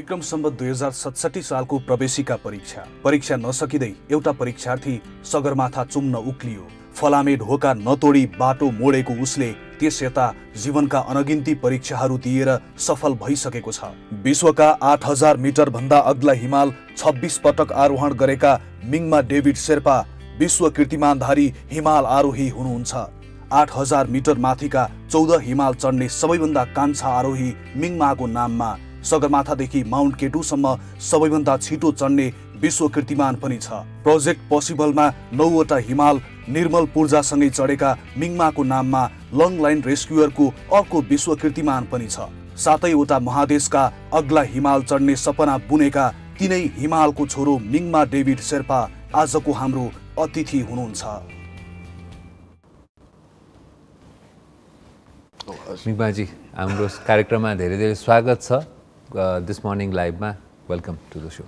विक्रम सम्बत दुई हजार सतसठी सालको प्रवेशिका परीक्षा परीक्षा नसकिँदै एउटा परीक्षार्थी सगरमाथा चुम्न उक्लियो फलामे ढोका नतोडी बाटो मोडेको उसले त्यस यता जीवनका अनगिन्ती परीक्षाहरू दिएर सफल भइसकेको छ विश्वका आठ हजार मिटर भन्दा अग्ला हिमाल छब्बिस पटक आरोहण गरेका मिङमा डेभिड शेर्पा विश्व कीर्तिमानधारी हिमाल आरोही हुनुहुन्छ आठ हजार मिटर माथिका चौध हिमाल चढ्ने सबैभन्दा कान्छा आरोही मिङमाको नाममा सगरमाथादेखि माउन्ट केटुसम्म सबैभन्दा छिटो चढ्ने विश्व कीर्तिमान पनि छ प्रोजेक्ट पोसिबलमा नौवटा हिमाल निर्मल पूर्जासँगै चढेका मिङमाको नाममा लङ लाइन रेस्क्युअरको अर्को विश्व कीर्तिमान पनि छ सातैवटा महादेशका अग्ला हिमाल चढ्ने सपना बुनेका तिनै हिमालको छोरो मिङमा डेभिड शेर्पा आजको हाम्रो अतिथि हुनुहुन्छ मिङमाजी हाम्रो कार्यक्रममा धेरै धेरै स्वागत छ दिस मर्निङ लाइभमा welcome to the so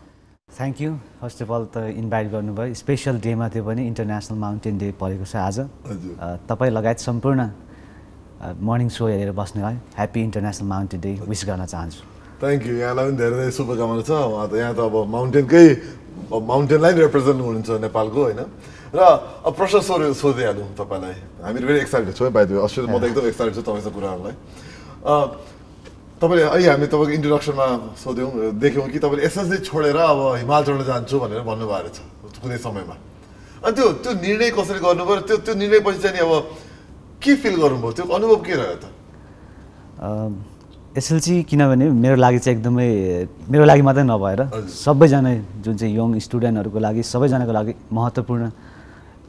thank you first of all त इन्भाइट गर्नुभयो स्पेसल डेमा त्यो पनि इन्टरनेसनल माउन्टेन डे परेको छ आज uh, तपाईँ लगायत सम्पूर्ण मर्निङ uh, सो हेरेर बस्ने है happy international mountain day wish गर्न चाहन्छु थ्याङ्क यू यहाँलाई पनि धेरै धेरै शुभकामना छ उहाँ त यहाँ त अब माउन्टेनकै माउन्टेनलाई रिप्रेजेन्ट हुनुहुन्छ नेपालको होइन र अब प्रश्न सोध्यो सोधिहालौँ तपाईँलाई हामी फेरि एक्साइटेड छौँ है भाइ अस्ट्रेलिया म त एकदम एक्साइटेड छु तपाईँको कुराहरूलाई तपाईँले अहिले हामी तपाईँको इन्ट्रोडक्सनमा सोध्यौँ देख्यौँ कि तपाईँले एसएसजी छोडेर अब हिमाल चढ्न जान्छु भनेर भन्नुभएको रहेछ कुनै समयमा अनि त्यो त्यो निर्णय कसरी गर्नु पऱ्यो त्यो त्यो निर्णयपछि चाहिँ अब के फिल गर्नुभयो त्यो अनुभव के रह्यो त एसएलसी किनभने मेरो लागि चाहिँ एकदमै मेरो लागि मात्रै नभएर सबैजना जुन चाहिँ यङ स्टुडेन्टहरूको लागि सबैजनाको लागि महत्त्वपूर्ण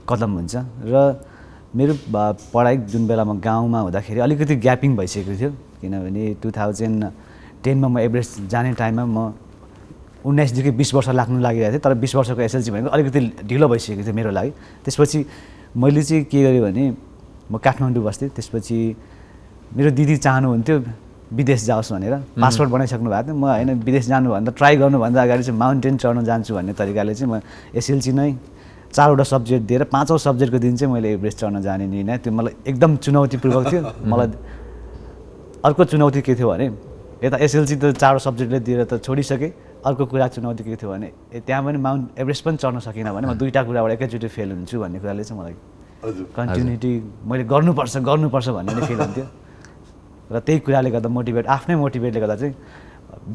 कदम हुन्छ र मेरो पढाइ जुन बेला म गाउँमा हुँदाखेरि अलिकति ग्यापिङ भइसकेको थियो किनभने टु थाउजन्ड टेनमा म एभरेस्ट जाने टाइममा म उन्नाइसदेखि बिस वर्ष लाग्नु लागिरहेको थिएँ तर बिस वर्षको एसएलसी भनेको अलिकति ढिलो भइसकेको थियो मेरो लागि त्यसपछि मैले चाहिँ के गरेँ भने म काठमाडौँ बस्थेँ त्यसपछि मेरो दिदी चाहनुहुन्थ्यो विदेश जाओस् भनेर पासपोर्ट बनाइसक्नु भएको थियो म होइन विदेश जानुभन्दा ट्राई गर्नुभन्दा अगाडि चाहिँ माउन्टेन चढ्न जान्छु भन्ने तरिकाले चाहिँ म एसएलसी नै चारवटा सब्जेक्ट दिएर पाँचौँ सब्जेक्टको दिन चाहिँ मैले एभरेस्ट चढ्न जाने निर्णय त्यो मलाई एकदम चुनौतीपूर्वक थियो मलाई अर्को चुनौती के थियो भने यता एसएलसी त चारवटा सब्जेक्टले दिएर त छोडिसकेँ अर्को कुरा चुनौती के थियो भने त्यहाँ पनि माउन्ट एभरेस्ट पनि चढ्न सकिनँ भने म दुईवटा कुराबाट एकैचोटि फेल हुन्छु भन्ने कुराले चाहिँ मलाई कन्टिन्युटी मैले गर्नुपर्छ गर्नुपर्छ भन्ने फिल हुन्थ्यो र त्यही कुराले गर्दा मोटिभेट आफ्नै मोटिभेटले गर्दा चाहिँ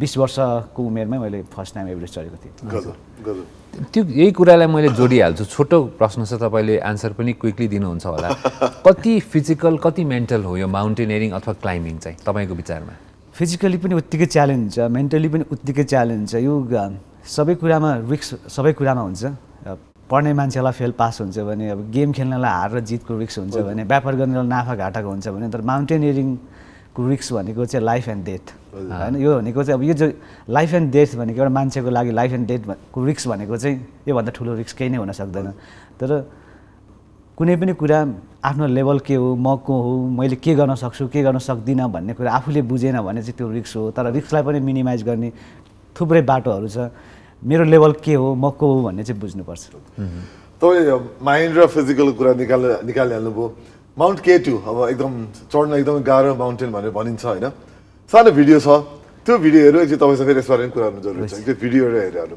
बिस वर्षको उमेरमै मैले फर्स्ट टाइम एभरेस्ट चढेको थिएँ त्यो यही कुरालाई मैले जोडिहाल्छु छोटो प्रश्न छ तपाईँले आन्सर पनि क्विकली दिनुहुन्छ होला कति फिजिकल कति मेन्टल हो यो माउन्टेनियरिङ अथवा क्लाइम्बिङ चाहिँ तपाईँको विचारमा फिजिकली पनि उत्तिकै च्यालेन्ज छ मेन्टली पनि उत्तिकै च्यालेन्ज छ यो सबै कुरामा रिक्स सबै कुरामा हुन्छ पढ्ने मान्छेलाई फेल पास हुन्छ भने अब गेम खेल्नलाई हार र जितको रिक्स हुन्छ भने व्यापार गर्नेलाई नाफा घाटाको हुन्छ भने तर माउन्टेनियरिङको रिक्स भनेको चाहिँ लाइफ एन्ड डेथ होइन यो भनेको चाहिँ अब यो जो लाइफ एन्ड डेथ भनेको एउटा मान्छेको लागि लाइफ एन्ड डेथको रिक्स भनेको चाहिँ योभन्दा ठुलो रिक्स केही नै हुन सक्दैन तर कुनै पनि कुरा आफ्नो लेभल के हो म को हो मैले के गर्न सक्छु के गर्न सक्दिनँ भन्ने कुरा आफूले बुझेन भने चाहिँ त्यो रिक्स हो तर रिक्सलाई पनि मिनिमाइज गर्ने थुप्रै बाटोहरू छ मेरो लेभल के हो म को हो भन्ने चाहिँ बुझ्नुपर्छ तपाईँ माइन्ड र फिजिकल कुरा निकाल निकालिहाल्नुभयो माउन्ट केटु अब एकदम चढ्न एकदमै गाह्रो माउन्टेन भनेर भनिन्छ होइन सानो भिडियो छ त्यो भिडियोहरू एकछिन तपाईँसँग फेरि यसबारे पनि कुरा गर्नु जरुरी छ त्यो हेरेर हेरिहाल्नु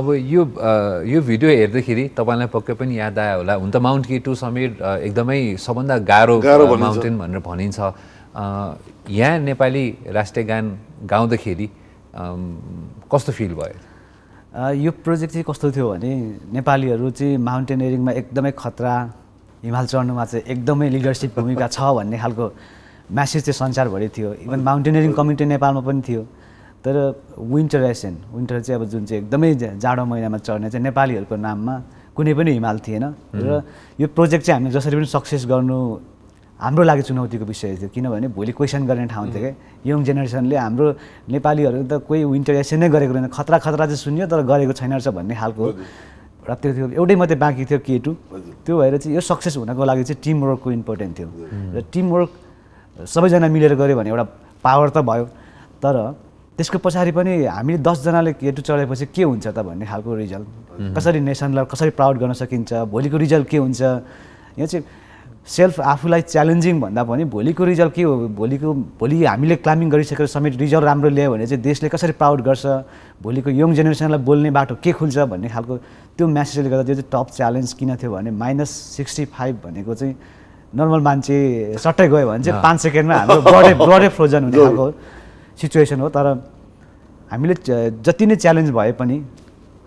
अब यो यो भिडियो हेर्दाखेरि तपाईँलाई पक्कै पनि याद आयो होला हुन त माउन्ट केटु समेत एकदमै सबभन्दा गाह्रो माउन्टेन भनेर भनिन्छ यहाँ नेपाली राष्ट्रिय गान गाउँदाखेरि कस्तो फिल भयो यो प्रोजेक्ट चाहिँ कस्तो थियो भने नेपालीहरू चाहिँ माउन्टेनियरिङमा एकदमै खतरा हिमाल चढ्नुमा चाहिँ एकदमै लिडरसिप भूमिका छ भन्ने खालको म्यासेज चाहिँ संसारभरि थियो इभन माउन्टेनियरिङ कम्युनिटी नेपालमा पनि थियो तर विन्टर एसेन विन्टर चाहिँ अब जुन चाहिँ एकदमै जाडो महिनामा चढ्ने चाहिँ नेपालीहरूको नाममा कुनै पनि हिमाल थिएन र यो प्रोजेक्ट चाहिँ हामी जसरी पनि सक्सेस गर्नु हाम्रो लागि चुनौतीको विषय थियो किनभने भोलि क्वेसन गर्ने ठाउँ थियो क्या यङ जेनेरेसनले हाम्रो नेपालीहरू त कोही विन्टर एसन नै गरेको रहेन खतरा खतरा चाहिँ सुन्यो तर गरेको छैन रहेछ भन्ने खालको र त्यो थियो एउटै मात्रै बाँकी थियो के केटु त्यो भएर चाहिँ यो सक्सेस हुनको लागि चाहिँ टिम वर्कको इम्पोर्टेन्ट थियो र टिम वर्क सबैजना मिलेर गऱ्यो भने एउटा पावर त भयो तर त्यसको पछाडि पनि हामीले दसजनाले के टू चढेपछि के हुन्छ त भन्ने खालको रिजल्ट कसरी नेसनलाई कसरी प्राउड गर्न सकिन्छ भोलिको रिजल्ट के हुन्छ यहाँ चाहिँ सेल्फ आफूलाई च्यालेन्जिङ भन्दा पनि भोलिको रिजल्ट के हो भोलिको भोलि हामीले क्लाइम्बिङ गरिसकेर समेत रिजल्ट राम्रो ल्यायो भने चाहिँ देशले कसरी प्राउड गर्छ भोलिको यङ जेनेरेसनलाई बोल्ने बाटो के खुल्छ भन्ने खालको त्यो म्यासेजले गर्दा त्यो चाहिँ टप च्यालेन्ज किन थियो भने माइनस सिक्सटी फाइभ भनेको चाहिँ नर्मल मान्छे सट्टै गयो भने चाहिँ पाँच सेकेन्डमा हाम्रो ब्लडै ब्लडै फ्रोजन हुने खालको सिचुएसन हो तर हामीले जति नै च्यालेन्ज भए पनि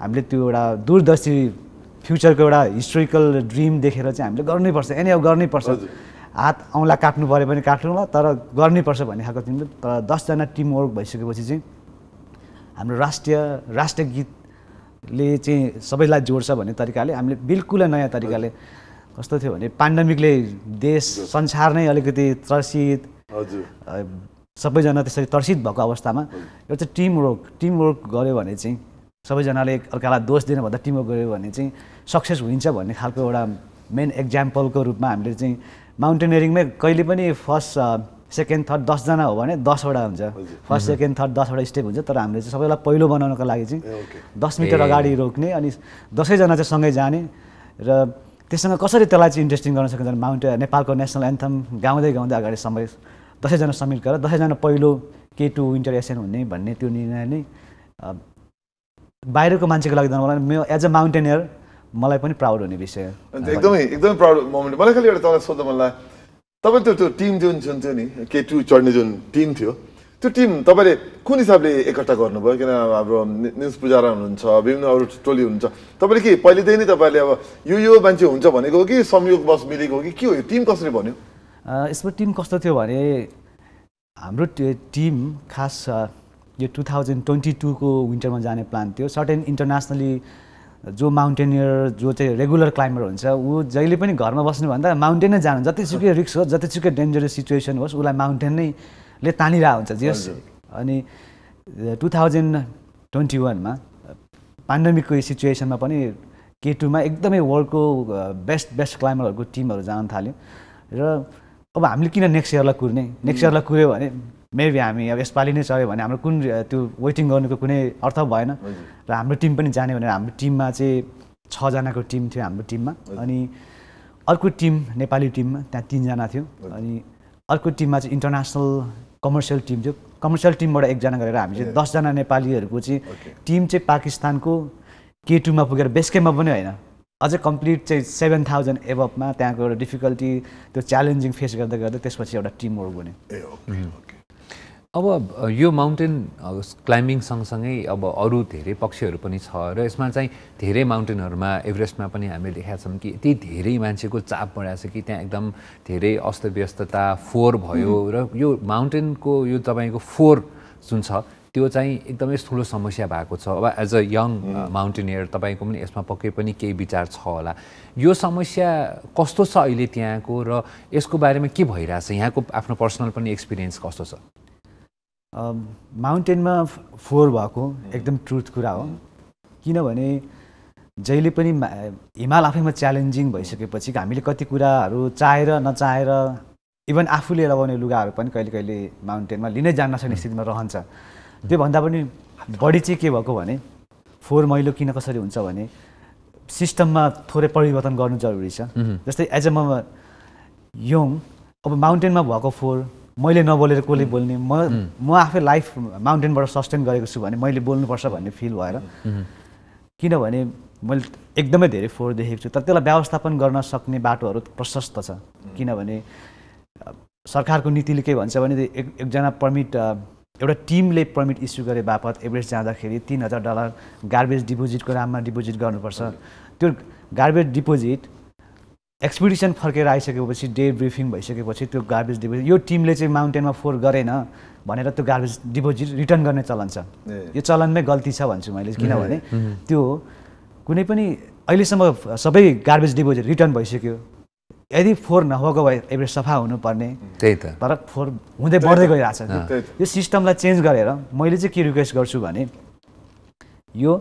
हामीले त्यो एउटा दूरदर्शी फ्युचरको एउटा हिस्टोरिकल ड्रिम देखेर चाहिँ हामीले गर्नैपर्छ एनी अब गर्नैपर्छ हात औँला काट्नु पऱ्यो भने काट्नुहोला तर गर्नैपर्छ भन्ने खालको तिमीले तर दसजना टिमवर्क भइसकेपछि चाहिँ हाम्रो राष्ट्रिय राष्ट्रिय गीतले चाहिँ सबैलाई जोड्छ भन्ने तरिकाले हामीले बिल्कुलै नयाँ तरिकाले कस्तो थियो भने पान्डामिकले देश संसार नै अलिकति त्रसित सबैजना त्यसरी तर्सित भएको अवस्थामा एउटा टिम टिमवर्क टिम गऱ्यो भने चाहिँ सबैजनाले अर्कालाई दोष दिनुभन्दा टिमवर्क गऱ्यो भने चाहिँ सक्सेस हुन्छ भन्ने खालको एउटा मेन एक्जाम्पलको रूपमा हामीले चाहिँ माउन्टेनियरिङमै कहिले पनि फर्स्ट सेकेन्ड थर्ड दसजना हो भने दसवटा हुन्छ फर्स्ट सेकेन्ड थर्ड दसवटा स्टेप हुन्छ तर हामीले चाहिँ सबैलाई पहिलो बनाउनको लागि चाहिँ दस मिटर अगाडि रोक्ने अनि दसैँजना चाहिँ सँगै जाने र त्यससँग कसरी त्यसलाई चाहिँ इन्ट्रेस्टिङ गर्न सकिन्छ माउन्ट नेपालको नेसनल एन्थम गाउँदै गाउँदै अगाडि समय दसैँजना समिट गरेर दसैँजना पहिलो के टु विन्टर एसियन हुने भन्ने त्यो निर्णय नै बाहिरको मान्छेको लागि लाग्दैन मलाई म एज अ माउन्टेनियर मलाई पनि प्राउड हुने विषय एकदमै एकदमै प्राउड मोमेन्ट मलाई खालि एउटा तपाईँलाई सोध्दा मलाई तपाईँ त्यो त्यो टिम जुन जुन थियो नि के टु चढ्ने जुन टिम थियो त्यो टिम तपाईँले कुन हिसाबले एकट्ठा गर्नुभयो किन हाम्रो न्युज पुजारा हुनुहुन्छ विभिन्न अरू टोली हुनुहुन्छ तपाईँले के पहिलेदेखि नै तपाईँले अब यो यो मान्छे हुन्छ भनेको हो कि संयोग बस मिलेको हो कि के हो यो टिम कसरी भन्यो यसमा टिम कस्तो थियो भने हाम्रो टिम खास यो टु थाउजन्ड ट्वेन्टी टूको विन्टरमा जाने प्लान थियो सर्टेन इन्टरनेसनली जो माउन्टेनियर जो चाहिँ रेगुलर क्लाइम्बर हुन्छ ऊ जहिले पनि घरमा बस्नुभन्दा माउन्टेन नै जानु जतिसुकै रिक्स होस् जतिसुकै डेन्जरस सिचुएसन होस् उसलाई माउन्टेन नै ले तानिरहेको हुन्छ जे होस् अनि टु थाउजन्ड ट्वेन्टी वानमा पान्डेमिकको सिचुएसनमा पनि के टूमा एकदमै वर्ल्डको बेस्ट बेस्ट क्लाइम्बरहरूको टिमहरू जान थाल्यो र अब हामीले किन नेक्स्ट इयरलाई कुर्ने नेक्स्ट इयरलाई कुर्यो भने मेबी हामी अब यसपालि नै चल्यो भने हाम्रो कुन त्यो वेटिङ गर्नुको कुनै अर्थ भएन र हाम्रो टिम पनि जाने भनेर हाम्रो टिममा चाहिँ छजनाको टिम थियो हाम्रो टिममा अनि अर्को टिम नेपाली टिममा त्यहाँ तिनजना थियो अनि अर्को टिममा चाहिँ इन्टरनेसनल कमर्सियल टिम थियो कमर्सियल टिमबाट एकजना गरेर हामी चाहिँ दसजना नेपालीहरूको चाहिँ टिम चाहिँ पाकिस्तानको के टुमा पुगेर बेस्केमा पनि होइन अझै कम्प्लिट चाहिँ सेभेन थाउजन्ड एभमा त्यहाँको एउटा डिफिकल्टी त्यो च्यालेन्जिङ फेस गर्दै गर्दै त्यसपछि एउटा टिम वर्क बन्यो अब यो माउन्टेन क्लाइम्बिङ सँगसँगै अब अरू धेरै पक्षहरू पनि छ र यसमा चाहिँ धेरै माउन्टेनहरूमा एभरेस्टमा पनि हामीले देखाएको छौँ कि यति धेरै मान्छेको चाप बढाएको छ कि त्यहाँ एकदम धेरै अस्तव्यस्तता फोहोर भयो र यो माउन्टेनको यो तपाईँको फोहोर जुन छ त्यो चाहिँ एकदमै ठुलो समस्या भएको छ अब एज अ यङ माउन्टेनियर तपाईँको पनि यसमा पक्कै पनि केही विचार छ होला यो समस्या कस्तो छ अहिले त्यहाँको र यसको बारेमा के भइरहेछ यहाँको आफ्नो पर्सनल पनि एक्सपिरियन्स कस्तो छ माउन्टेनमा फोहोर भएको एकदम ट्रुथ कुरा हो किनभने जहिले पनि हिमाल आफैमा च्यालेन्जिङ भइसकेपछि हामीले कति कुराहरू चाहेर नचाहेर इभन आफूले लगाउने लुगाहरू पनि कहिले कहिले माउन्टेनमा लिनै जान नसक्ने स्थितिमा रहन्छ त्योभन्दा पनि बढी चाहिँ के भएको भने फोहोर मैलो किन कसरी हुन्छ भने सिस्टममा थोरै परिवर्तन गर्नु जरुरी छ जस्तै एज अ म यङ अब माउन्टेनमा भएको फोहोर मैले नबोलेर कसले बोल्ने म म आफै लाइफ माउन्टेनबाट सस्टेन गरेको छु भने मैले बोल्नुपर्छ भन्ने फिल भएर किनभने मैले एकदमै धेरै फोहोर देखेको छु तर त्यसलाई व्यवस्थापन गर्न सक्ने बाटोहरू प्रशस्त छ किनभने सरकारको नीतिले के भन्छ भने एक एकजना पर्मिट एउटा टिमले पर्मिट इस्यु गरे बापत एभरेस्ट जाँदाखेरि तिन हजार डलर गार्बेज डिपोजिटको नाममा डिपोजिट गर्नुपर्छ त्यो गार्बेज डिपोजिट एक्सपिडिसन फर्केर आइसकेपछि डे ब्रिफिङ भइसकेपछि त्यो गार्बेज डिपोजिट यो टिमले चाहिँ माउन्टेनमा फोहोर गरेन भनेर त्यो गार्बेज डिपोजिट रिटर्न गर्ने चलन छ यो चलनमै गल्ती छ भन्छु मैले किनभने त्यो कुनै पनि अहिलेसम्म सबै गार्बेज डिपोजिट रिटर्न भइसक्यो यदि फोहोर नभएको भए एभरेज सफा हुनुपर्ने त्यही त तर फोहोर हुँदै बढ्दै गइरहेछ यो सिस्टमलाई चेन्ज गरेर मैले चाहिँ के रिक्वेस्ट गर्छु भने यो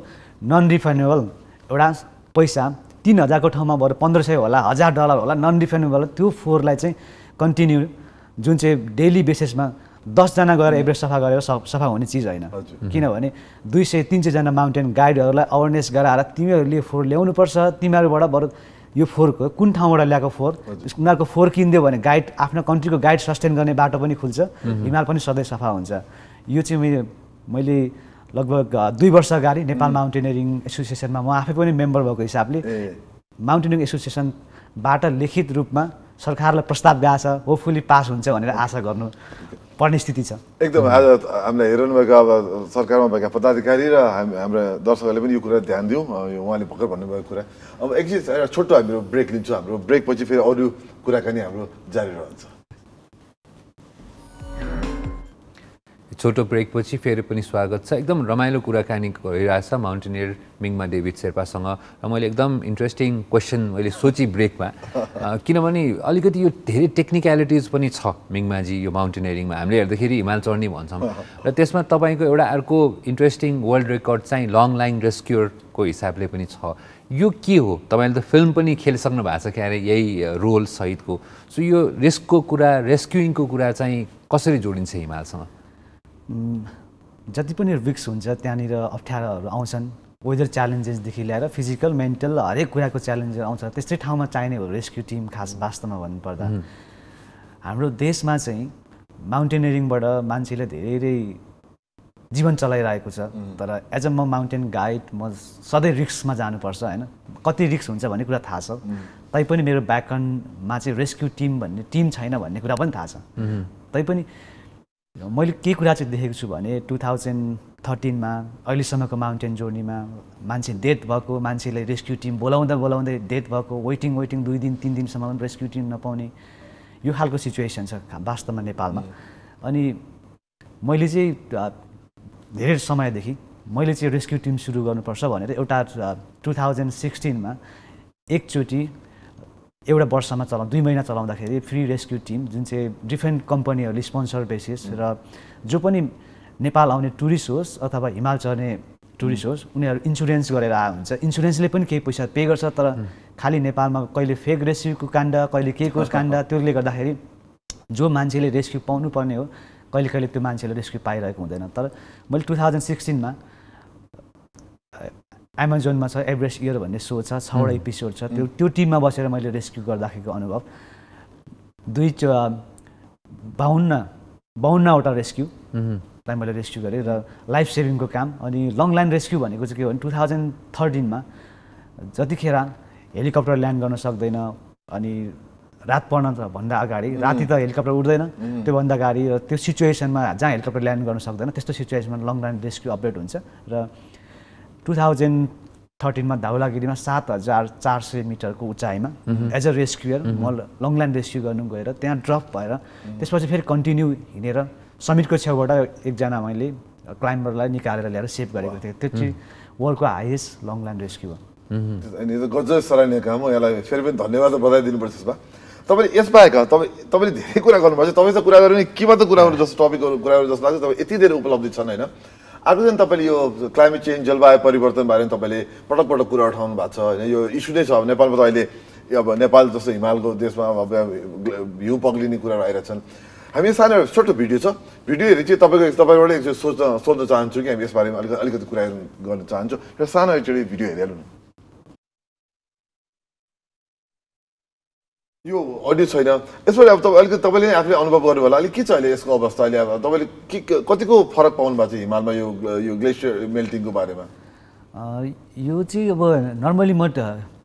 नन रिफन्डेबल एउटा पैसा तिन हजारको ठाउँमा बरु पन्ध्र सय होला हजार डलर होला नन होला त्यो फोहोरलाई चाहिँ कन्टिन्यू जुन चाहिँ डेली बेसिसमा दसजना गएर एभरेज सफा गरेर सफा हुने चिज होइन किनभने दुई सय तिन सयजना माउन्टेन गाइडहरूलाई अवेरनेस गराएर तिमीहरूले फोहोर ल्याउनुपर्छ तिमीहरूबाट बरु यो फोहोरको कुन ठाउँबाट ल्याएको फोहोर उनीहरूको फोहोर किनिदियो भने गाइड आफ्नो कन्ट्रीको गाइड सस्टेन गर्ने बाटो पनि खुल्छ हिमाल पनि सधैँ सफा हुन्छ यो चाहिँ मैले मैले लगभग दुई वर्ष अगाडि नेपाल माउन्टेनियरिङ एसोसिएसनमा म आफै पनि मेम्बर भएको हिसाबले माउन्टेनियरिङ एसोसिएसनबाट लिखित रूपमा सरकारलाई प्रस्ताव गएको छ होपफुली पास हुन्छ भनेर आशा गर्नु पर्ने स्थिति छ एकदम आज हामीलाई भएको अब सरकारमा भएका पदाधिकारी र हामी हाम्रा दर्शकहरूले पनि यो कुरा ध्यान दिउँ उहाँले भर्खर भन्नुभएको कुरा अब एकछिन छोटो हामीहरू ब्रेक लिन्छौँ हाम्रो ब्रेकपछि फेरि अरू कुराकानी हाम्रो जारी रहन्छ छोटो ब्रेकपछि फेरि पनि स्वागत छ एकदम रमाइलो कुराकानी गरिरहेको छ माउन्टेनियर मिङमा डेभिड शेर्पासँग र मैले एकदम इन्ट्रेस्टिङ क्वेसन मैले सोचेँ ब्रेकमा किनभने अलिकति यो धेरै टेक्निक्यालिटिज पनि छ मिङमाजी यो माउन्टेनियरिङमा हामीले हेर्दाखेरि हिमाल चढ्ने भन्छौँ र त्यसमा तपाईँको एउटा अर्को इन्ट्रेस्टिङ वर्ल्ड रेकर्ड चाहिँ लङ लाइन रेस्क्युरको हिसाबले पनि छ यो के हो तपाईँले त फिल्म पनि खेलिसक्नु भएको छ क्यारे यही रोल सहितको सो यो रेस्कको कुरा रेस्क्युइङको कुरा चाहिँ कसरी जोडिन्छ हिमालसँग जति पनि रिक्स हुन्छ त्यहाँनिर अप्ठ्याराहरू आउँछन् वेदर च्यालेन्जेसदेखि ल्याएर फिजिकल मेन्टल हरेक कुराको च्यालेन्जेस आउँछ त्यस्तै ठाउँमा चाहिने हो रेस्क्यु टिम खास वास्तवमा भन्नुपर्दा हाम्रो देशमा चाहिँ माउन्टेनियरिङबाट मान्छेले धेरै जीवन चलाइरहेको छ तर एज अ म माउन्टेन गाइड म सधैँ रिक्समा जानुपर्छ होइन कति रिक्स हुन्छ भन्ने कुरा थाहा छ तैपनि मेरो ब्याकग्राउन्डमा चाहिँ रेस्क्यु टिम भन्ने टिम छैन भन्ने कुरा पनि थाहा छ तैपनि मैले के कुरा चाहिँ देखेको छु भने टु थाउजन्ड थर्टिनमा अहिलेसम्मको माउन्टेन जर्नीमा मान्छे डेथ भएको मान्छेलाई रेस्क्यु टिम बोलाउँदा बोलाउँदै डेथ भएको वेटिङ वेटिङ दुई दिन तिन दिनसम्म पनि रेस्क्यु टिम नपाउने यो खालको सिचुएसन छ वास्तवमा नेपालमा mm. अनि मैले चाहिँ धेरै समयदेखि मैले चाहिँ रेस्क्यु टिम सुरु गर्नुपर्छ भनेर एउटा टु थाउजन्ड सिक्सटिनमा एकचोटि एउटा वर्षमा चला दुई महिना चलाउँदाखेरि फ्री रेस्क्यु टिम जुन चाहिँ डिफ्रेन्ट कम्पनीहरूले स्पोन्सर बेसिस र जो पनि नेपाल आउने टुरिस्ट होस् अथवा हिमाल चढ्ने टुरिस्ट होस् उनीहरू इन्सुरेन्स गरेर आएको हुन्छ इन्सुरेन्सले पनि केही पैसा पे गर्छ तर खालि नेपालमा कहिले फेक रेस्क्युको काण्ड कहिले के को काण्ड त्यसले गर्दाखेरि जो मान्छेले रेस्क्यु पाउनुपर्ने हो कहिले कहिले त्यो मान्छेले रेस्क्यु पाइरहेको हुँदैन तर मैले टु थाउजन्ड सिक्सटिनमा एमाजोनमा छ एभरेस्ट इयर भन्ने सो छ छवटा एपिसोड hmm. छ त्यो त्यो टिममा बसेर मैले रेस्क्यु गर्दाखेरिको अनुभव दुई बाहुन्न बाहुन्नवटा रेस्क्युलाई hmm. मैले रेस्क्यु गरेँ र लाइफ सेभिङको काम अनि लङ ल्यान्ड रेस्क्यु भनेको चाहिँ के हो भने टु थाउजन्ड थर्टिनमा जतिखेर हेलिकप्टर ल्यान्ड गर्न सक्दैन अनि रात पर्न त भन्दा अगाडि hmm. राति त हेलिकप्टर उठ्दैन त्योभन्दा अगाडि र त्यो सिचुएसनमा जहाँ हेलिकप्टर ल्यान्ड गर्न सक्दैन त्यस्तो सिचुएसनमा लङ ल्यान्ड रेस्क्यु अपडेट हुन्छ र टु थाउजन्ड थर्टिनमा धाउलागिरीमा सात हजार चार सय मिटरको उचाइमा एज अ रेस्क्युयर म लङल्यान्ड रेस्क्यु गर्नु गएर त्यहाँ ड्रप भएर त्यसपछि फेरि कन्टिन्यू हिँडेर समिटको छेउबाट एकजना मैले क्लाइम्बरलाई निकालेर ल्याएर सेभ गरेको थिएँ त्यो चाहिँ वर्ल्डको हाइएस्ट लङल्यान्ड रेस्क्यु हो गजब सराहनीय काम हो यसलाई फेरि पनि धन्यवाद बधाई दिनुपर्छ यसमा तपाईँले यसबाहेक तपाईँ तपाईँले धेरै कुरा गर्नुभएको छ त कुरा गर्यो नि के मात्र गर्नु जस्तो टपिकहरू कुराहरू जस्तो लाग्छ तपाईँ यति धेरै उपलब्धि छन् होइन आजको दिन तपाईँले यो क्लाइमेट चेन्ज जलवायु परिवर्तन बारेमा तपाईँले पटक पटक कुरा उठाउनु भएको छ होइन यो इस्यु नै छ अब नेपालमा त अहिले अब नेपाल जस्तो हिमालको देशमा अब हिउँ पग्लिने कुराहरू आइरहेछन् हामी सानो छोटो भिडियो छ भिडियो हेरी चाहिँ तपाईँको तपाईँबाट एकचोटि सोच्न सोध्न चाहन्छु कि हामी यसबारेमा अलिकति अलिकति कुरा गर्न चाहन्छौँ र सानो एकचोटि भिडियो न यो अडियो छैन यसबाट अब तपाईँ अलिकति तपाईँले आफूले अनुभव गर्नु होला अलिक के छ अहिले यसको अवस्था अहिले अब तपाईँले के कतिको फरक पाउनु भएको छ हिमालमा यो यो ग्लेसियर मेल्टिङको बारेमा यो चाहिँ अब नर्मली म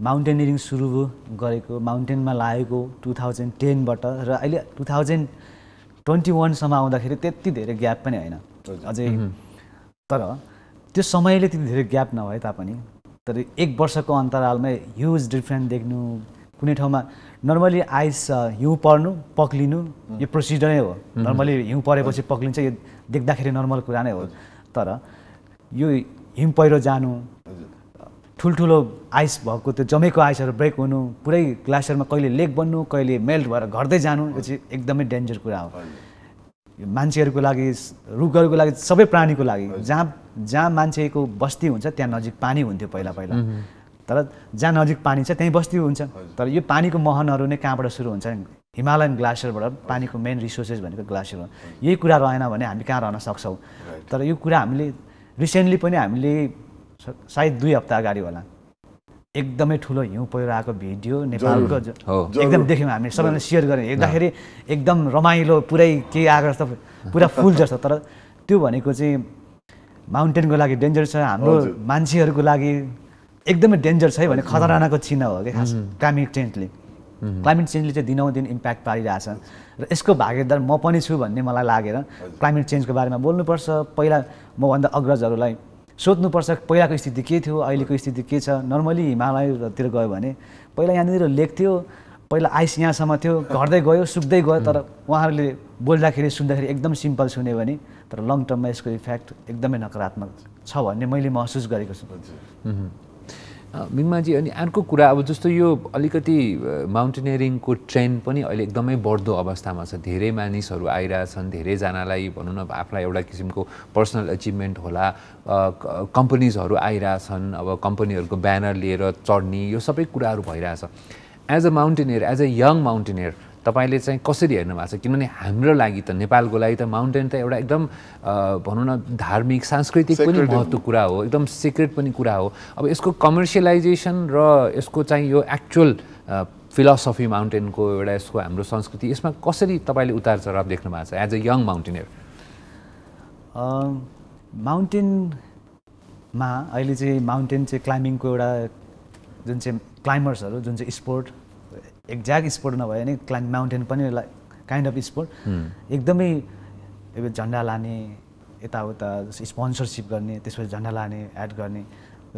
माउन्टेनियरिङ सुरु गरेको माउन्टेनमा लागेको टु थाउजन्ड टेनबाट र अहिले टु थाउजन्ड ट्वेन्टी वानसम्म आउँदाखेरि त्यति धेरै ग्याप पनि होइन अझै तर त्यो समयले त्यति धेरै ग्याप नभए तापनि तर एक वर्षको अन्तरालमा ह्युज डिफ्रेन्ट देख्नु कुनै ठाउँमा नर्मली आइस हिउँ पर्नु पक्लिनु यो नै हो नर्मली हिउँ परेपछि पक्लिन्छ यो देख्दाखेरि नर्मल कुरा नै हो तर यो हिउँ पहिरो जानु ठुल्ठुलो आइस भएको त्यो जमेको आइसहरू ब्रेक हुनु पुरै ग्लासियरमा कहिले लेक बन्नु कहिले मेल्ट भएर घट्दै जानु यो चाहिँ एकदमै डेन्जर कुरा हो यो मान्छेहरूको लागि रुखहरूको लागि सबै प्राणीको लागि जहाँ जहाँ मान्छेको बस्ती हुन्छ त्यहाँ नजिक पानी हुन्थ्यो पहिला पहिला तर जहाँ नजिक पानी छ त्यहीँ बस्ती हुन्छ तर यो पानीको महनहरू नै कहाँबाट सुरु हुन्छ हिमालयन ग्लासियरबाट पानीको मेन रिसोर्सेस भनेको ग्लासियर हो यही कुरा रहेन भने हामी कहाँ रहन सक्छौँ तर यो कुरा हामीले रिसेन्टली पनि हामीले सायद दुई हप्ता अगाडि होला एकदमै ठुलो हिउँ पहिरो आएको भिडियो नेपालको एकदम देख्यौँ हामी सबैले सेयर गऱ्यौँ हेर्दाखेरि एकदम रमाइलो पुरै केही आएको जस्तो पुरा फुल जस्तो तर त्यो भनेको चाहिँ माउन्टेनको लागि डेन्जर छ हाम्रो मान्छेहरूको लागि एकदमै डेन्जर छ है भने खतरानाको चिन्ह हो क्या खास क्लाइमेट चेन्जले क्लाइमेट चेन्जले चाहिँ दिन इम्प्याक्ट पारिरहेछ र यसको भागीदार म पनि छु भन्ने मलाई लागेर क्लाइमेट चेन्जको बारेमा बोल्नुपर्छ पहिला मभन्दा अग्रजहरूलाई सोध्नुपर्छ पहिलाको स्थिति के थियो अहिलेको स्थिति के छ नर्मली हिमालयतिर गयो भने पहिला यहाँनिर लेक थियो पहिला आइस यहाँसम्म थियो घट्दै गयो सुक्दै गयो तर उहाँहरूले बोल्दाखेरि सुन्दाखेरि एकदम सिम्पल सुन्यो भने तर लङ टर्ममा यसको इफेक्ट एकदमै नकारात्मक छ भन्ने मैले महसुस गरेको छु मिङमाजी अनि अर्को कुरा अब जस्तो यो अलिकति माउन्टेनियरिङको ट्रेन्ड पनि अहिले एकदमै बढ्दो अवस्थामा छ धेरै मानिसहरू आइरहेछन् धेरैजनालाई भनौँ न आफूलाई एउटा किसिमको पर्सनल एचिभमेन्ट होला कम्पनीजहरू आइरहेछन् अब कम्पनीहरूको ब्यानर लिएर चढ्ने यो सबै कुराहरू भइरहेछ as a mountaineer as a young mountaineer तपाईँले चाहिँ कसरी हेर्नु भएको छ किनभने हाम्रो लागि त नेपालको लागि त माउन्टेन त एउटा एकदम भनौँ न धार्मिक सांस्कृतिक पनि महत्त्व कुरा हो एकदम सिक्रेट पनि कुरा हो अब यसको कमर्सियलाइजेसन र यसको चाहिँ यो एक्चुअल फिलोसफी माउन्टेनको एउटा यसको हाम्रो संस्कृति यसमा कसरी तपाईँले उतार चढाव देख्नु भएको छ एज अ यङ माउन्टेनियर माउन्टेनमा अहिले चाहिँ माउन्टेन चाहिँ क्लाइम्बिङको एउटा जुन चाहिँ क्लाइम्बर्सहरू जुन चाहिँ स्पोर्ट एक्ज्याक्ट स्पोर्ट नभए नि क्लाइम्ब माउन्टेन पनि काइन्ड अफ स्पोर्ट एकदमै झन्डा लाने यताउता स्पोन्सरसिप गर्ने त्यसपछि झन्डा लाने एड गर्ने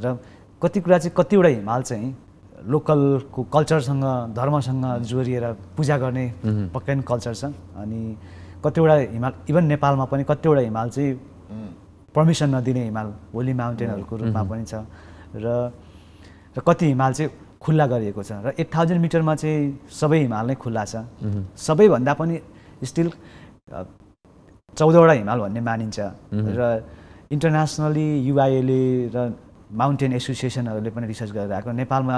र कति कुरा चाहिँ कतिवटा हिमाल चाहिँ लोकलको कल्चरसँग धर्मसँग जोडिएर पूजा गर्ने hmm. पक्कै पनि कल्चर छ अनि कतिवटा हिमाल इभन नेपालमा पनि कतिवटा हिमाल चाहिँ पर्मिसन नदिने हिमाल होली माउन्टेनहरूको रूपमा hmm. पनि छ र र कति हिमाल चाहिँ खुल्ला गरिएको छ र एट थाउजन्ड मिटरमा चाहिँ सबै हिमाल नै खुल्ला छ सबैभन्दा पनि स्टिल चौधवटा हिमाल भन्ने मानिन्छ र इन्टरनेसनली युआइएले र माउन्टेन एसोसिएसनहरूले पनि रिसर्च गरेर आएको नेपालमा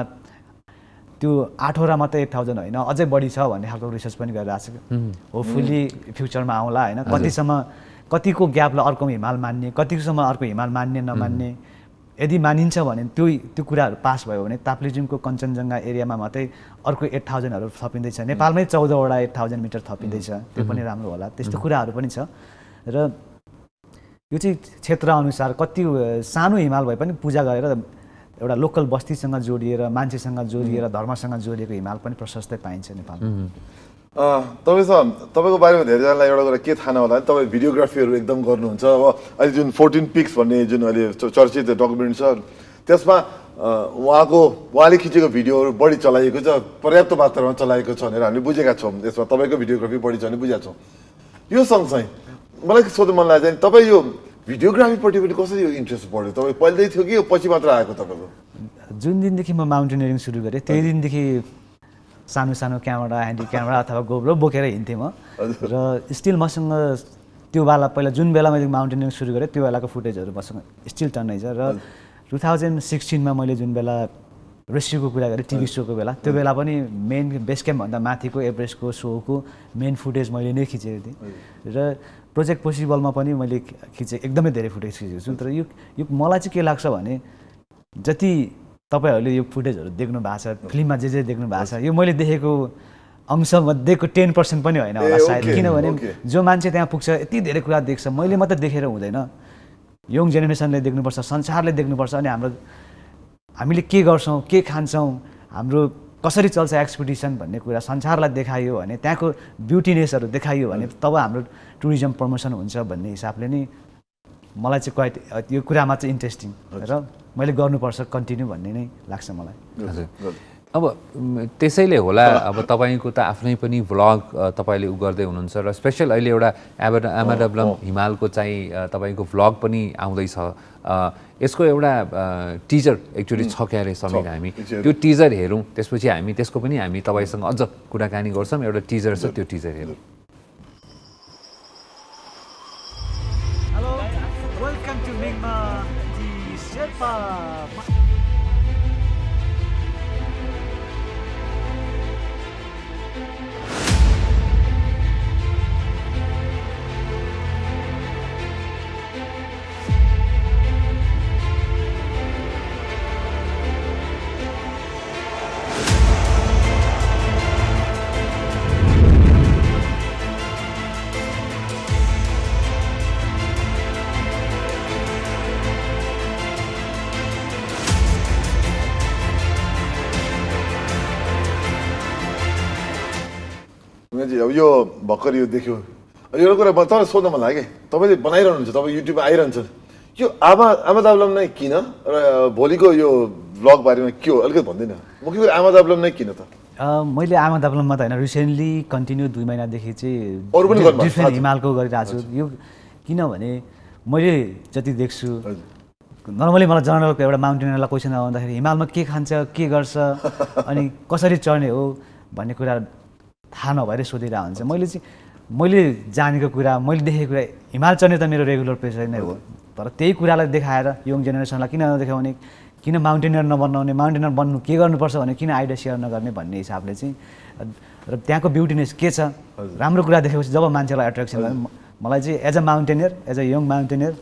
त्यो आठवटा मात्रै एट थाउजन्ड होइन अझै बढी छ भन्ने खालको रिसर्च पनि गरेर आएको छ होपफुल्ली फ्युचरमा आउँला होइन कतिसम्म कतिको ग्यापलाई अर्को हिमाल मान्ने कतिसम्म अर्को हिमाल मान्ने नमान्ने यदि मानिन्छ भने त्यो त्यो कुराहरू पास भयो भने ताप्लेजुङको कञ्चनजङ्घा एरियामा मात्रै अर्को एट थाउजन्डहरू थपिँदैछ नेपालमै चौधवटा एट थाउजन्ड मिटर थपिँदैछ त्यो पनि राम्रो होला त्यस्तो कुराहरू पनि छ र यो चाहिँ क्षेत्रअनुसार कति सानो हिमाल भए पनि पूजा गरेर एउटा लोकल बस्तीसँग जोडिएर मान्छेसँग जोडिएर धर्मसँग जोडिएको हिमाल पनि प्रशस्तै पाइन्छ नेपालमा तपाईँसँग तपाईँको बारेमा धेरैजनालाई एउटा कुरा के थाहा नहोला तपाईँ भिडियोग्राफीहरू एकदम गर्नुहुन्छ अब अहिले जुन फोर्टिन पिक्स भन्ने जुन अहिले चर्चित डकुमेन्ट छ त्यसमा उहाँको उहाँले खिचेको भिडियोहरू बढी चलाइएको छ पर्याप्त मात्रामा चलाएको छ भनेर हामीले बुझेका छौँ यसमा तपाईँको भिडियोग्राफी बढी छ भने बुझेका छौँ यो सँगसँगै मलाई सोध्नु मन लाग्छ नि तपाईँ यो भिडियोग्राफीपट्टि पनि कसरी यो इन्ट्रेस्ट बढ्यो तपाईँ पहिल्यै थियो कि पछि मात्र आएको तपाईँको जुन दिनदेखि म माउन्टेनियरिङ सुरु गरेँ त्यही दिनदेखि सानो सानो क्यामेरा ह्यान्डी क्यामेरा अथवा गोब्रो बोकेर हिँड्थेँ म र स्टिल मसँग त्यो बेला पहिला जुन बेला मैले माउन्टेनियरिङ सुरु गरेँ त्यो बेलाको फुटेजहरू मसँग स्टिल टन्नै छ र टु थाउजन्ड सिक्सटिनमा मैले जुन बेला रेसियोको कुरा गरेँ टिभी सोको बेला त्यो बेला पनि मेन बेस क्याम्पभन्दा माथिको एभरेस्टको सोको मेन फुटेज मैले नै खिचेको थिएँ र प्रोजेक्ट पोसिबलमा पनि मैले खिचेँ एकदमै धेरै फुटेज खिचेको छु तर यो यो मलाई चाहिँ के लाग्छ भने जति तपाईँहरूले यो फुटेजहरू देख्नु भएको छ फिल्ममा जे जे देख्नु भएको छ यो मैले देखेको अंशमध्येको टेन पर्सेन्ट पनि होइन होला सायद किनभने जो मान्छे त्यहाँ पुग्छ यति धेरै कुरा देख्छ मैले मात्रै देखेर हुँदैन यङ जेनेरेसनले देख्नुपर्छ संसारले देख्नुपर्छ अनि हाम्रो हामीले के गर्छौँ के खान्छौँ हाम्रो कसरी चल्छ एक्सपिडिसन भन्ने कुरा संसारलाई देखायो भने त्यहाँको ब्युटिनेसहरू देखायो भने तब हाम्रो टुरिज्म प्रमोसन हुन्छ भन्ने हिसाबले नै मलाई चाहिँ क्वाइट यो कुरामा चाहिँ इन्ट्रेस्टिङ र मैले गर्नुपर्छ कन्टिन्यू भन्ने नै लाग्छ मलाई हजुर अब त्यसैले होला अब तपाईँको त आफ्नै पनि भ्लग तपाईँले उ गर्दै हुनुहुन्छ र स्पेसल अहिले एउटा एबा एमाडब्लम हिमालको चाहिँ तपाईँको भ्लग पनि आउँदैछ यसको एउटा टिजर एक्चुली छ क्या अरे समीर हामी त्यो टिजर हेरौँ त्यसपछि हामी त्यसको पनि हामी तपाईँसँग अझ कुराकानी गर्छौँ एउटा टिजर छ त्यो टिजर हेरौँ ぱ चाहिँ अब यो भर्खर यो देख्यो एउटा कुरा तपाईँलाई सोध्न मन लाग्यो कि तपाईँले बनाइरहनुहुन्छ तपाईँ युट्युबमा आइरहन्छ यो आमा आमा दाबलम नै किन र भोलिको यो ब्लग बारेमा के हो अलिकति भन्दैन मुख्य कुरा आमा दाबलम नै किन त मैले आमा दाबलम मात्र होइन रिसेन्टली कन्टिन्यू दुई महिनादेखि चाहिँ अरू पनि डिफ्रेन्ट हिमालको गरिरहेको छु यो किनभने मैले जति देख्छु नर्मली मलाई जनरलको एउटा माउन्टेनरलाई क्वेसन आउँदाखेरि हिमालमा के खान्छ के गर्छ अनि कसरी चढ्ने हो भन्ने कुरा थाहा नभएर सोधिरहेको हुन्छ मैले चाहिँ मैले जानेको कुरा मैले देखेको कुरा हिमाल चढ्ने त मेरो रेगुलर प्रेसर नै हो तर त्यही कुरालाई देखाएर यङ जेनेरेसनलाई किन नदेखाउने किन माउन्टेनियर नबनाउने माउन्टेनियर बन्नु के गर्नुपर्छ भने किन आइडिया सेयर नगर्ने भन्ने हिसाबले चाहिँ र त्यहाँको ब्युटिनेस के छ राम्रो कुरा देखेपछि जब मान्छेलाई एट्र्याक्सन मलाई चाहिँ as a mountaineer as a young mountaineer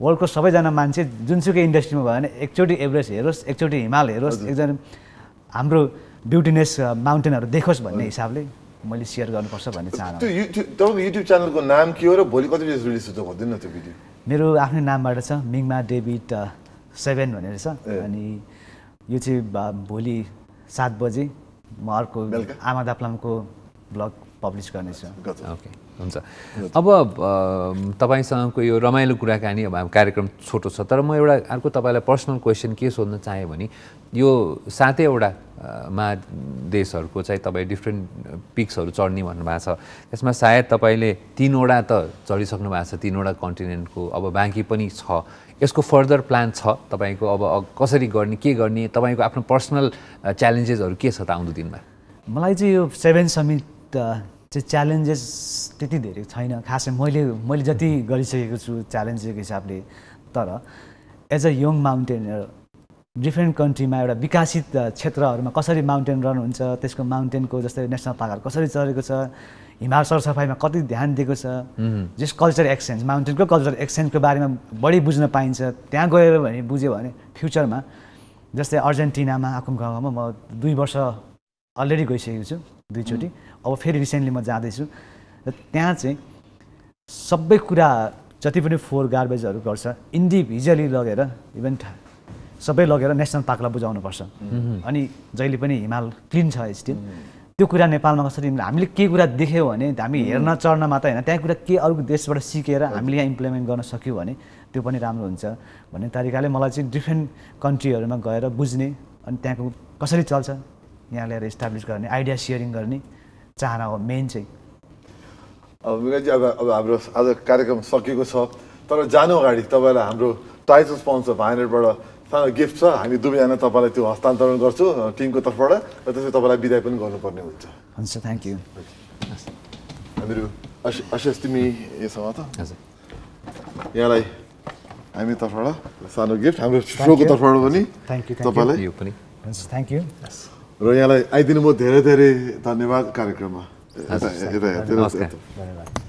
वर्ल्डको सबैजना मान्छे जुनसुकै इन्डस्ट्रीमा भयो भने एकचोटि एभरेस्ट हेरोस् एकचोटि हिमाल हेरोस् एकजना हाम्रो ब्युटिनेस माउन्टेनहरू uh, देखोस् भन्ने हिसाबले मैले सेयर गर्नुपर्छ भन्ने चाहना त्यो तपाईँको युट्युब च्यानलको नाम के हो र भोलि कति बजी रिलिज हुन्छ भन्दैन त्यो भिडियो मेरो आफ्नै नामबाट छ मिङमा डेभिड सेभेन भनेर छ अनि यो चाहिँ भोलि सात बजे म अर्को आमा दाप्लामको ब्लग पब्लिस गर्नेछु ओके हुन्छ अब तपाईँसँगको यो रमाइलो कुराकानी अब कार्यक्रम छोटो छ तर म एउटा अर्को तपाईँलाई पर्सनल क्वेसन के सोध्न चाहेँ भने यो सातैवटा महादेशहरूको चाहिँ तपाईँ डिफ्रेन्ट पिक्सहरू चढ्ने भन्नुभएको छ त्यसमा सायद तपाईँले तिनवटा त चढिसक्नु भएको छ तिनवटा कन्टिनेन्टको अब बाँकी पनि छ यसको फर्दर प्लान छ तपाईँको अब कसरी गर्ने के गर्ने तपाईँको आफ्नो पर्सनल च्यालेन्जेसहरू के छ त आउँदो दिनमा मलाई चाहिँ यो सेभेन समिट चाहिँ च्यालेन्जेस त्यति धेरै छैन खासै मैले मैले जति गरिसकेको छु च्यालेन्जेसको हिसाबले तर as a young mountaineer different कन्ट्रीमा एउटा विकसित क्षेत्रहरूमा कसरी माउन्टेन रन हुन्छ त्यसको माउन्टेनको जस्तै नेसनल पार्कहरू कसरी चलेको छ हिमाल सरसफाइमा कति ध्यान दिएको छ जस कल्चर एक्सचेन्ज माउन्टेनको कल्चर एक्सचेन्जको बारेमा बढी बुझ्न पाइन्छ त्यहाँ गएर भने बुझ्यो भने फ्युचरमा जस्तै अर्जेन्टिनामा आकुम गाउँमा म दुई वर्ष अलरेडी गइसकेको छु दुईचोटि अब फेरि रिसेन्टली म जाँदैछु र त्यहाँ चाहिँ सबै कुरा जति पनि फोहोर गार्बेजहरू गर्छ इन्डिभिजुअली लगेर इभन सबै लगेर नेसनल पार्कलाई बुझाउनुपर्छ अनि जहिले पनि हिमाल क्लिन छ स्टिल त्यो कुरा नेपालमा कसरी हामीले के कुरा देख्यौँ भने हामी हेर्न चढ्न मात्रै होइन त्यहाँ कुरा के अरू देशबाट सिकेर हामीले यहाँ इम्प्लिमेन्ट गर्न सक्यौँ भने त्यो पनि राम्रो हुन्छ भन्ने तरिकाले मलाई चाहिँ डिफ्रेन्ट कन्ट्रीहरूमा गएर बुझ्ने अनि त्यहाँको कसरी चल्छ यहाँ ल्याएर इस्टाब्लिस गर्ने आइडिया सेयरिङ गर्ने चाहना हो मेन चाहिँ अब मिलाजी अब अब हाम्रो आज कार्यक्रम सकिएको छ तर जानु अगाडि तपाईँलाई हाम्रो टाइटल स्पोन्सर भाइनेटबाट सानो गिफ्ट छ हामी दुवैजना तपाईँलाई त्यो हस्तान्तरण गर्छु टिमको तर्फबाट र त्यसपछि तपाईँलाई विदाय पनि गर्नुपर्ने हुन्छ हुन्छ थ्याङ्क यू हामीहरू अश अशेष तिमी यसमा त हजुर यहाँलाई हामी तर्फबाट सानो गिफ्ट हाम्रो सोको तर्फबाट पनि यू तपाईँलाई थ्याङ्क यू र यहाँलाई आइदिनु म धेरै धेरै धन्यवाद कार्यक्रममा यता यता धन्यवाद